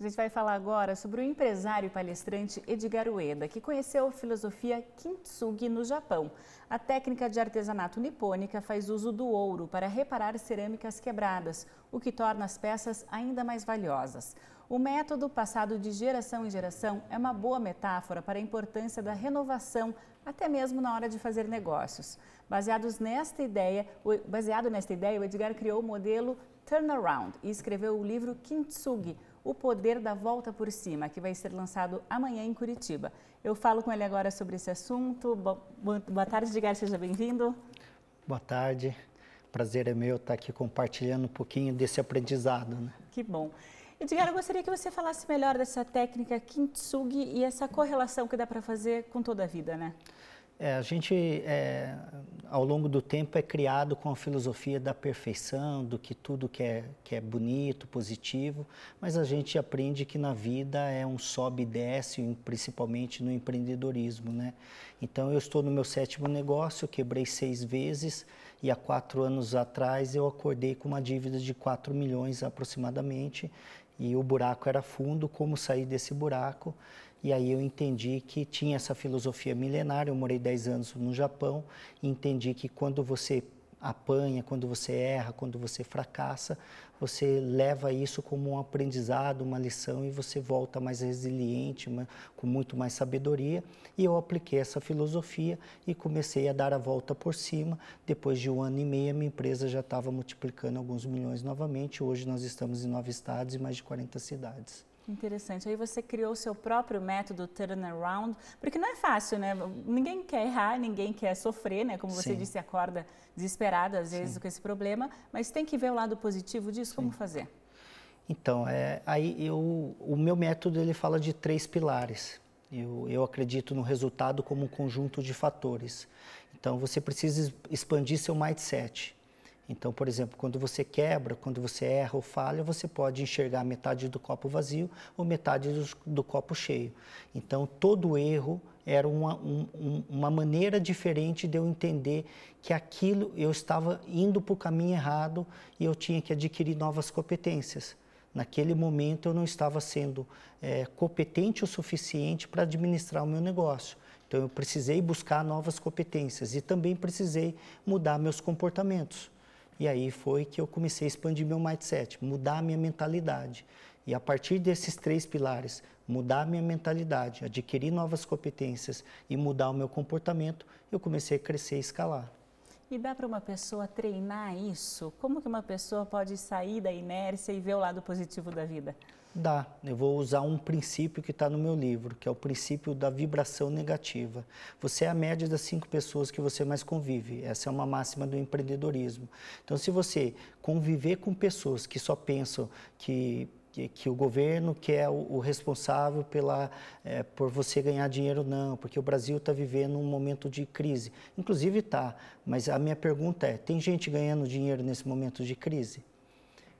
A gente vai falar agora sobre o empresário e palestrante Edgar Ueda, que conheceu a filosofia Kintsugi no Japão. A técnica de artesanato nipônica faz uso do ouro para reparar cerâmicas quebradas, o que torna as peças ainda mais valiosas. O método, passado de geração em geração, é uma boa metáfora para a importância da renovação, até mesmo na hora de fazer negócios. Baseados nesta ideia, baseado nesta ideia, o Edgar criou o modelo Turnaround e escreveu o livro Kintsugi, O Poder da Volta por Cima, que vai ser lançado amanhã em Curitiba. Eu falo com ele agora sobre esse assunto. Boa tarde, Edgar, seja bem-vindo. Boa tarde. Prazer é meu estar aqui compartilhando um pouquinho desse aprendizado. Né? Que bom. Edgar, eu gostaria que você falasse melhor dessa técnica Kintsugi e essa correlação que dá para fazer com toda a vida, né? É, a gente, é, ao longo do tempo, é criado com a filosofia da perfeição, do que tudo que é, que é bonito, positivo, mas a gente aprende que na vida é um sobe e desce, principalmente no empreendedorismo, né? Então, eu estou no meu sétimo negócio, quebrei seis vezes e há quatro anos atrás eu acordei com uma dívida de 4 milhões aproximadamente e o buraco era fundo, como sair desse buraco? E aí eu entendi que tinha essa filosofia milenária. Eu morei 10 anos no Japão, entendi que quando você apanha, quando você erra, quando você fracassa, você leva isso como um aprendizado, uma lição e você volta mais resiliente, com muito mais sabedoria. E eu apliquei essa filosofia e comecei a dar a volta por cima. Depois de um ano e meio, a minha empresa já estava multiplicando alguns milhões novamente. Hoje nós estamos em nove estados e mais de 40 cidades. Interessante. Aí você criou o seu próprio método turnaround, porque não é fácil, né? Ninguém quer errar, ninguém quer sofrer, né? Como você Sim. disse, acorda desesperado às vezes Sim. com esse problema, mas tem que ver o lado positivo disso, Sim. como fazer? Então, é, aí eu, o meu método ele fala de três pilares. Eu, eu acredito no resultado como um conjunto de fatores. Então, você precisa expandir seu mindset. Então, por exemplo, quando você quebra, quando você erra ou falha, você pode enxergar metade do copo vazio ou metade do, do copo cheio. Então, todo erro era uma, um, uma maneira diferente de eu entender que aquilo eu estava indo para o caminho errado e eu tinha que adquirir novas competências. Naquele momento eu não estava sendo é, competente o suficiente para administrar o meu negócio. Então eu precisei buscar novas competências e também precisei mudar meus comportamentos. E aí foi que eu comecei a expandir meu mindset, mudar a minha mentalidade. E a partir desses três pilares, mudar a minha mentalidade, adquirir novas competências e mudar o meu comportamento, eu comecei a crescer e escalar. E dá para uma pessoa treinar isso? Como que uma pessoa pode sair da inércia e ver o lado positivo da vida? Dá. Eu vou usar um princípio que está no meu livro, que é o princípio da vibração negativa. Você é a média das cinco pessoas que você mais convive. Essa é uma máxima do empreendedorismo. Então, se você conviver com pessoas que só pensam que que, que o governo que é o, o responsável pela, é, por você ganhar dinheiro, não, porque o Brasil está vivendo um momento de crise. Inclusive está, mas a minha pergunta é: tem gente ganhando dinheiro nesse momento de crise?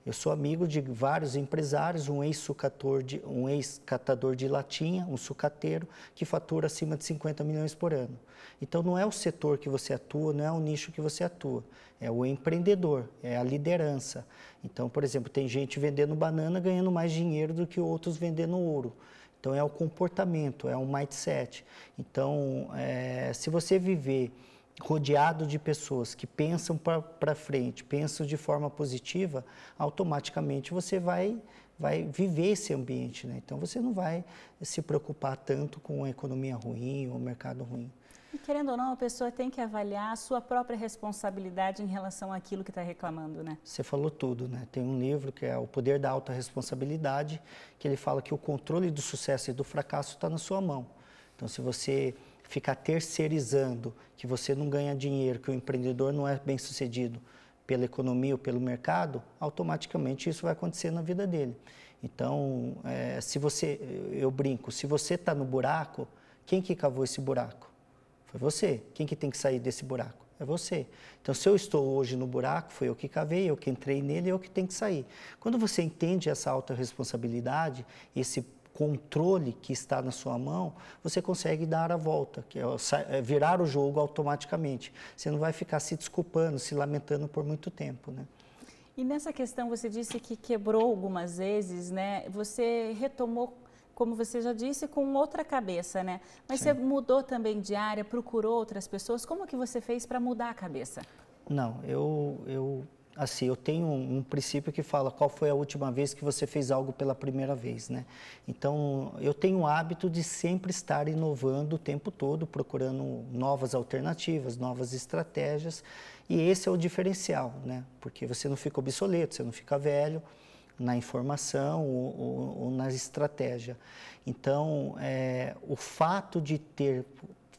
Eu sou amigo de vários empresários, um ex sucator de, um ex catador de latinha, um sucateiro, que fatura acima de 50 milhões por ano. Então, não é o setor que você atua, não é o nicho que você atua, é o empreendedor, é a liderança. Então, por exemplo, tem gente vendendo banana ganhando mais dinheiro do que outros vendendo ouro. Então, é o comportamento, é o mindset. Então, é, se você viver rodeado de pessoas que pensam para frente, pensam de forma positiva, automaticamente você vai vai viver esse ambiente, né? Então você não vai se preocupar tanto com a economia ruim ou o mercado ruim. E querendo ou não, a pessoa tem que avaliar a sua própria responsabilidade em relação àquilo que está reclamando, né? Você falou tudo, né? Tem um livro que é O Poder da Alta Responsabilidade, que ele fala que o controle do sucesso e do fracasso está na sua mão. Então, se você ficar terceirizando, que você não ganha dinheiro, que o empreendedor não é bem sucedido pela economia ou pelo mercado, automaticamente isso vai acontecer na vida dele. Então, é, se você, eu brinco, se você está no buraco, quem que cavou esse buraco? Foi você. Quem que tem que sair desse buraco? É você. Então, se eu estou hoje no buraco, foi eu que cavei, eu que entrei nele, eu que tenho que sair. Quando você entende essa responsabilidade esse controle que está na sua mão, você consegue dar a volta, que é, é virar o jogo automaticamente. Você não vai ficar se desculpando, se lamentando por muito tempo, né? E nessa questão você disse que quebrou algumas vezes, né? Você retomou como você já disse, com outra cabeça, né? Mas Sim. você mudou também de área, procurou outras pessoas. Como que você fez para mudar a cabeça? Não, eu, eu assim, eu tenho um, um, princípio que fala qual foi a última vez que você fez algo pela primeira vez, né? Então, eu tenho o hábito de sempre estar inovando o tempo todo, procurando novas alternativas, novas estratégias, e esse é o diferencial, né? Porque você não fica obsoleto, você não fica velho na informação ou, ou, ou na estratégia. Então, é, o fato de ter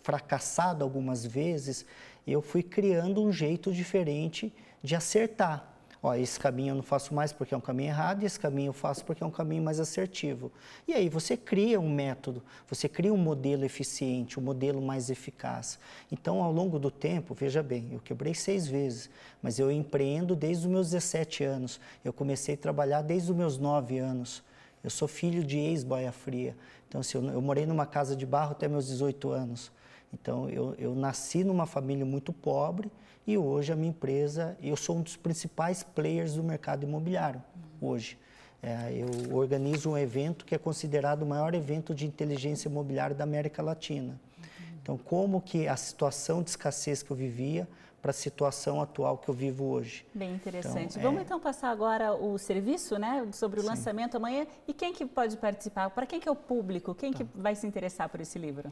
fracassado algumas vezes, eu fui criando um jeito diferente de acertar. Ó, esse caminho eu não faço mais porque é um caminho errado, e esse caminho eu faço porque é um caminho mais assertivo. E aí você cria um método, você cria um modelo eficiente, um modelo mais eficaz. Então, ao longo do tempo, veja bem, eu quebrei seis vezes, mas eu empreendo desde os meus 17 anos, eu comecei a trabalhar desde os meus 9 anos. Eu sou filho de ex-boia fria. Então, assim, eu, eu morei numa casa de barro até meus 18 anos. Então, eu, eu nasci numa família muito pobre e hoje a minha empresa, eu sou um dos principais players do mercado imobiliário, uhum. hoje. É, eu organizo um evento que é considerado o maior evento de inteligência imobiliária da América Latina. Uhum. Então, como que a situação de escassez que eu vivia para a situação atual que eu vivo hoje. Bem então, interessante. Então, Vamos é... então passar agora o serviço, né, sobre o Sim. lançamento amanhã e quem que pode participar? Para quem que é o público? Quem tá. que vai se interessar por esse livro?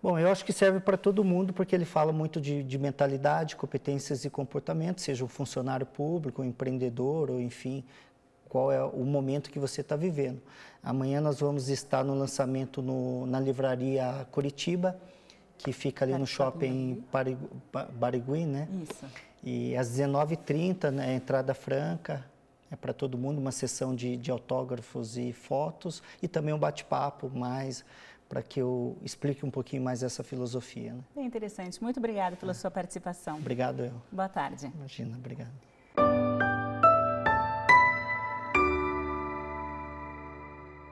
Bom, eu acho que serve para todo mundo, porque ele fala muito de, de mentalidade, competências e comportamento, seja o funcionário público, o empreendedor, ou enfim, qual é o momento que você está vivendo. Amanhã nós vamos estar no lançamento no, na livraria Curitiba, que fica ali tá no tá shopping Barigui, Barigui né? Isso. E às 19h30, né, entrada franca, é para todo mundo, uma sessão de, de autógrafos e fotos, e também um bate-papo mais para que eu explique um pouquinho mais essa filosofia. Né? É interessante. Muito obrigada pela é. sua participação. Obrigado eu. Boa tarde. Imagina, obrigado.